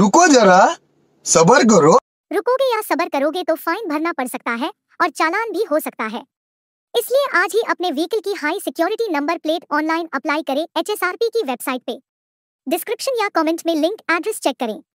रुको जरा सबर करो रुकोगे या सबर करोगे तो फाइन भरना पड़ सकता है और चालान भी हो सकता है इसलिए आज ही अपने व्हीकल की high security number plate online apply करें एचएसआरपी की वेबसाइट पे डिस्क्रिप्शन या कमेंट में लिंक एड्रेस चेक करें